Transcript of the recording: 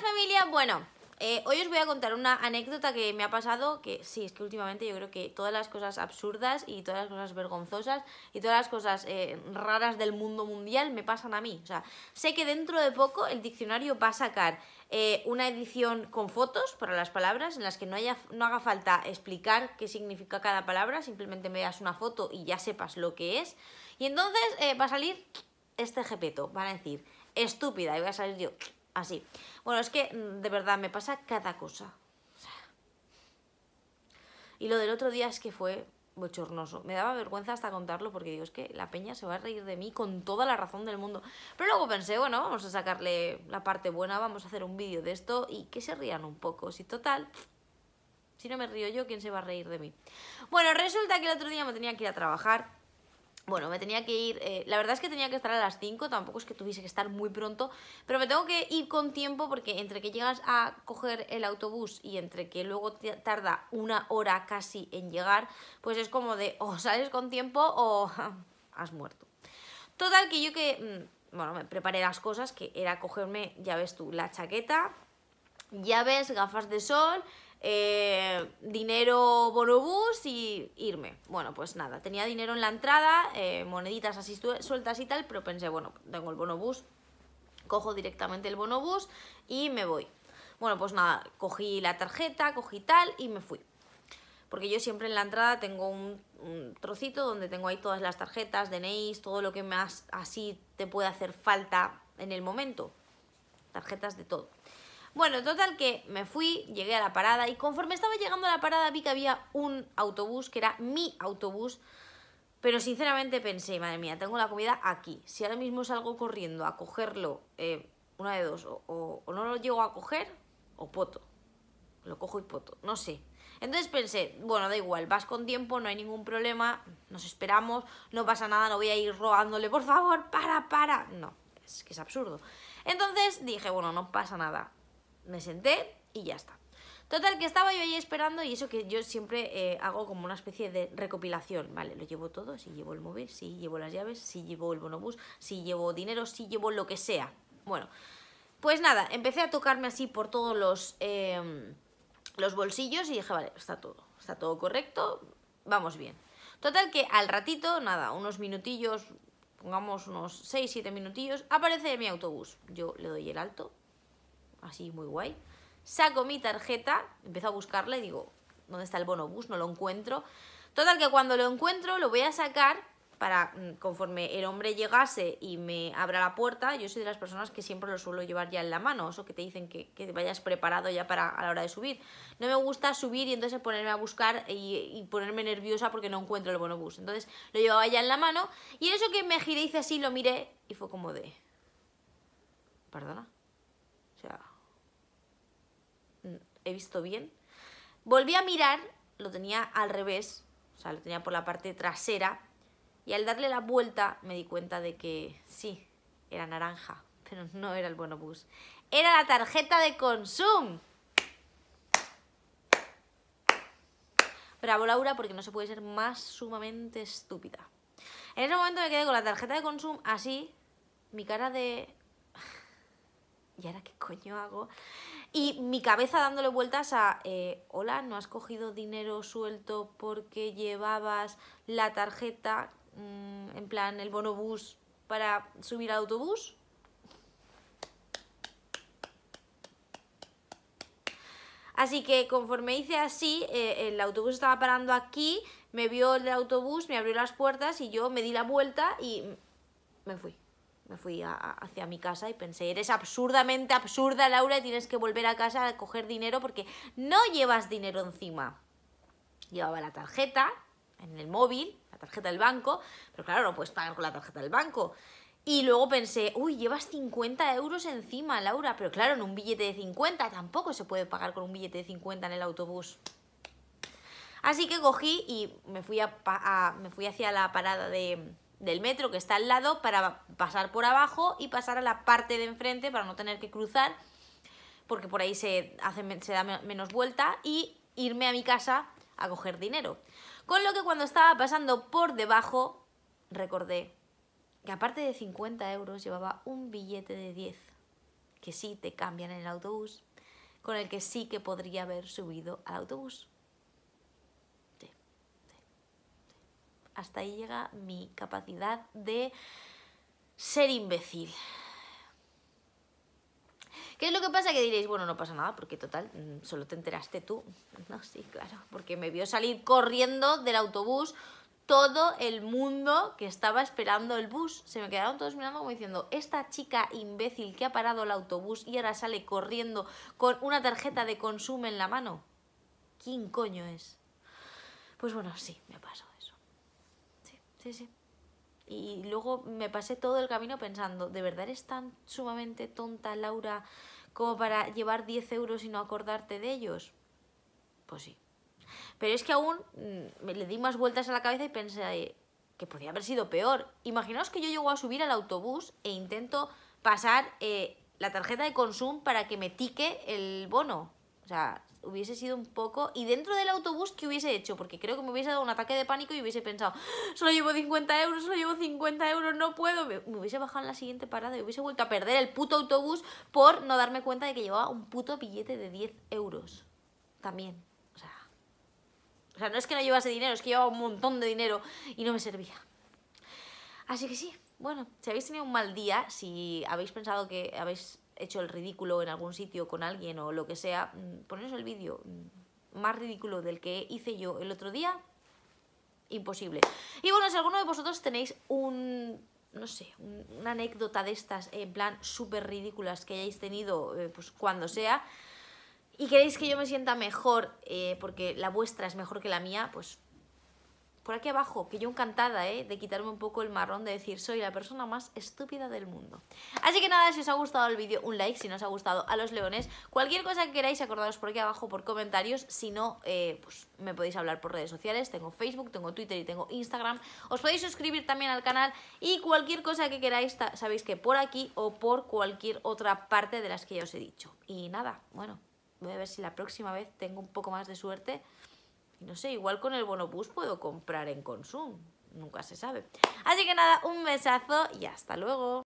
familia? Bueno, eh, hoy os voy a contar una anécdota que me ha pasado, que sí, es que últimamente yo creo que todas las cosas absurdas y todas las cosas vergonzosas y todas las cosas eh, raras del mundo mundial me pasan a mí. O sea, sé que dentro de poco el diccionario va a sacar eh, una edición con fotos para las palabras en las que no, haya, no haga falta explicar qué significa cada palabra, simplemente me das una foto y ya sepas lo que es. Y entonces va a salir este jepeto, van a decir, estúpida, y voy a salir yo, así. Bueno, es que mm, de verdad me pasa cada cosa. Y lo del otro día es que fue bochornoso. Me daba vergüenza hasta contarlo porque digo, es que la peña se va a reír de mí con toda la razón del mundo. Pero luego pensé, bueno, vamos a sacarle la parte buena, vamos a hacer un vídeo de esto y que se rían un poco. Si total, si no me río yo, ¿quién se va a reír de mí? Bueno, resulta que el otro día me tenía que ir a trabajar bueno, me tenía que ir, eh, la verdad es que tenía que estar a las 5, tampoco es que tuviese que estar muy pronto, pero me tengo que ir con tiempo porque entre que llegas a coger el autobús y entre que luego tarda una hora casi en llegar, pues es como de o sales con tiempo o has muerto. Total que yo que, mm, bueno, me preparé las cosas, que era cogerme, ya ves tú, la chaqueta, llaves, gafas de sol, eh, dinero bonobús y irme. Bueno, pues nada, tenía dinero en la entrada, eh, moneditas así sueltas y tal, pero pensé, bueno, tengo el bonobús, cojo directamente el bonobús y me voy. Bueno, pues nada, cogí la tarjeta, cogí tal y me fui. Porque yo siempre en la entrada tengo un, trocito donde tengo ahí todas las tarjetas, DNIs, todo lo que más así te puede hacer falta en el momento. Tarjetas de todo. Bueno, total que me fui, llegué a la parada y conforme estaba llegando a la parada vi que había un autobús, que era mi autobús, pero sinceramente pensé, madre mía, tengo la comida aquí. Si ahora mismo salgo corriendo a cogerlo, eh, una de dos, o, no lo llego a coger, o poto. Lo cojo y poto, no sé. Entonces pensé, bueno, da igual, vas con tiempo, no hay ningún problema, nos esperamos, no pasa nada, no voy a ir robándole, por favor, para, para. No, es que es absurdo. Entonces dije, bueno, no pasa nada me senté y ya está. Total, que estaba yo ahí esperando y eso que yo siempre eh, hago como una especie de recopilación, ¿vale? Lo llevo todo, si llevo el móvil, si llevo las llaves, si llevo el bonobús, si llevo dinero, si llevo lo que sea. Bueno, pues nada, empecé a tocarme así por todos los, em, los bolsillos y dije, vale, está todo, está todo correcto, vamos bien. Total que al ratito, nada, unos minutillos, pongamos unos 6-7 minutillos, aparece mi autobús. Yo le doy el alto, así muy guay. Saco mi tarjeta, empiezo a buscarla y digo, ¿dónde está el bonobús? No lo encuentro. Total que cuando lo encuentro lo voy a sacar para mm, conforme el hombre llegase y me abra la puerta, yo soy de las personas que siempre lo suelo llevar ya en la mano, eso que te dicen que, que vayas preparado ya para a la hora de subir. No me gusta subir y entonces ponerme a buscar y, ponerme nerviosa porque no encuentro el bonobús. Entonces lo llevaba ya en la mano y eso que me giré hice así, lo miré y fue como de... Perdona. O sea, he visto bien. Volví a mirar, lo tenía al revés, o sea, lo tenía por la parte trasera, y al darle la vuelta me di cuenta de que sí, era naranja, pero no era el bonobús. Era la tarjeta de consumo. Bravo Laura, porque no se puede ser más sumamente estúpida. En ese momento me quedé con la tarjeta de consumo así, mi cara de... ¿Y ahora qué coño hago? Y mi cabeza dándole vueltas a, eh, hola, ¿no has cogido dinero suelto porque llevabas la tarjeta, mm, en plan el bonobús, para subir al autobús? Así que conforme hice así, eh, el autobús estaba parando aquí, me vio el autobús, me abrió las puertas y yo me di la vuelta y me fui me fui hacia mi casa y pensé, eres absurdamente absurda Laura, y tienes que volver a casa a coger dinero porque no llevas dinero encima. Llevaba la tarjeta en el móvil, la tarjeta del banco, pero claro, no puedes pagar con la tarjeta del banco. Y luego pensé, uy, llevas 50 euros encima, Laura, pero claro, en un billete de 50 tampoco se puede pagar con un billete de 50 en el autobús. Así que cogí y me fui, me fui hacia la parada de, del metro que está al lado para pasar por abajo y pasar a la parte de enfrente para no tener que cruzar, porque por ahí se, se da menos vuelta, y irme a mi casa a coger dinero. Con lo que cuando estaba pasando por debajo, recordé que aparte de 50 euros llevaba un billete de 10, que sí te cambian en el autobús, con el que sí que podría haber subido al autobús. Hasta ahí llega mi capacidad de ser imbécil. ¿Qué es lo que pasa? Que diréis, bueno, no pasa nada, porque total, mm, solo te enteraste tú. No, sí, claro, porque me vio salir corriendo del autobús todo el mundo que estaba esperando el bus. Se me quedaron todos mirando como diciendo, esta chica imbécil que ha parado el autobús y ahora sale corriendo con una tarjeta de consumo en la mano. ¿Quién coño es? Pues bueno, sí, me pasó. Y luego me pasé todo el camino pensando, ¿de verdad eres tan sumamente tonta, Laura, como para llevar 10 euros y no acordarte de ellos? Pues sí. Pero es que aún mm, me le di más vueltas a la cabeza y pensé que podría haber sido peor. Imaginaos que yo llego a subir al autobús e intento pasar eh, la tarjeta de consumo para que me tique el bono. O sea, hubiese sido un poco... Y dentro del autobús, ¿qué hubiese hecho? Porque creo que me hubiese dado un ataque de pánico y hubiese pensado, ah, solo llevo 50 euros, solo llevo 50 euros, no puedo. Me, hubiese bajado en la siguiente parada y hubiese vuelto a perder el puto autobús por no darme cuenta de que llevaba un puto billete de 10 euros. También. O sea, o sea no es que no llevase dinero, es que llevaba un montón de dinero y no me servía. Así que sí, bueno, si habéis tenido un mal día, si habéis pensado que habéis hecho el ridículo en algún sitio con alguien o lo que sea, mm, poneros el vídeo mm, más ridículo del que hice yo el otro día, imposible. Y bueno, si alguno de vosotros tenéis un no sé, una anécdota de estas en plan súper ridículas que hayáis tenido, eh, pues cuando sea, y queréis que yo me sienta mejor eh, porque la vuestra es mejor que la mía, pues por aquí abajo, que yo encantada ¿eh? de quitarme un poco el marrón de decir soy la persona más estúpida del mundo. Así que nada, si os ha gustado el vídeo, un like, si no os ha gustado a los leones. Cualquier cosa que queráis, acordaros por aquí abajo por comentarios. Si no, eh, pues me podéis hablar por redes sociales. Tengo Facebook, tengo Twitter y tengo Instagram. Os podéis suscribir también al canal y cualquier cosa que queráis, sabéis que por aquí o por cualquier otra parte de las que ya os he dicho. Y nada, bueno, voy a ver si la próxima vez tengo un poco más de suerte. Y no sé, igual con el bonobús puedo comprar en Consum. Nunca se sabe. Así que nada, un besazo y hasta luego.